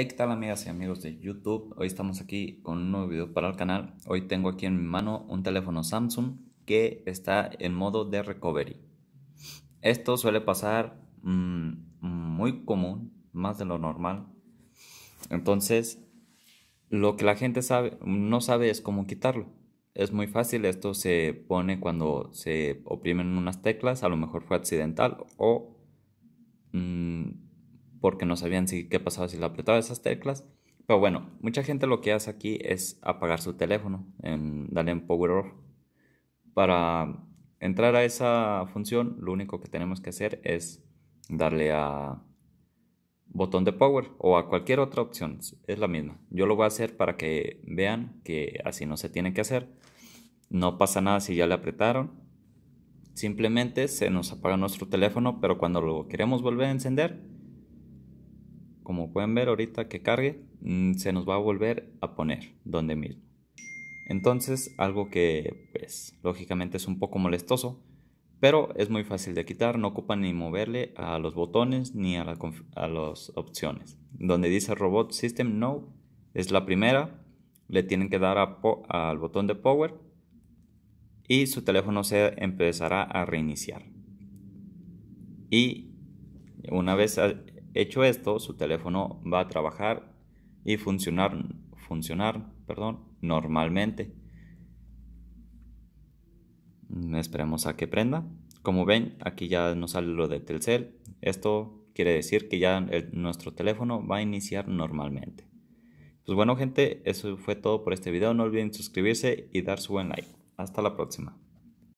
Hey, amigas y amigos de YouTube? Hoy estamos aquí con un nuevo video para el canal. Hoy tengo aquí en mi mano un teléfono Samsung que está en modo de recovery. Esto suele pasar mm, muy común, más de lo normal. Entonces, lo que la gente sabe, no sabe es cómo quitarlo. Es muy fácil, esto se pone cuando se oprimen unas teclas, a lo mejor fue accidental o... Mmm, porque no sabían si, qué pasaba si le apretaba esas teclas. Pero bueno, mucha gente lo que hace aquí es apagar su teléfono, en, darle en power off. Para entrar a esa función, lo único que tenemos que hacer es darle a botón de power o a cualquier otra opción, es la misma. Yo lo voy a hacer para que vean que así no se tiene que hacer. No pasa nada si ya le apretaron. Simplemente se nos apaga nuestro teléfono, pero cuando lo queremos volver a encender, como pueden ver ahorita que cargue, mm, se nos va a volver a poner donde mismo. Entonces, algo que pues lógicamente es un poco molestoso, pero es muy fácil de quitar, no ocupa ni moverle a los botones ni a, a las opciones. Donde dice Robot System No, es la primera, le tienen que dar al botón de Power y su teléfono se empezará a reiniciar. Y una vez ah, Hecho esto, su teléfono va a trabajar y funcionar, funcionar perdón, normalmente. Esperemos a que prenda. Como ven, aquí ya nos sale lo de Telcel. Esto quiere decir que ya nuestro teléfono va a iniciar normalmente. Pues bueno gente, eso fue todo por este video. No olviden suscribirse y dar su buen like. Hasta la próxima.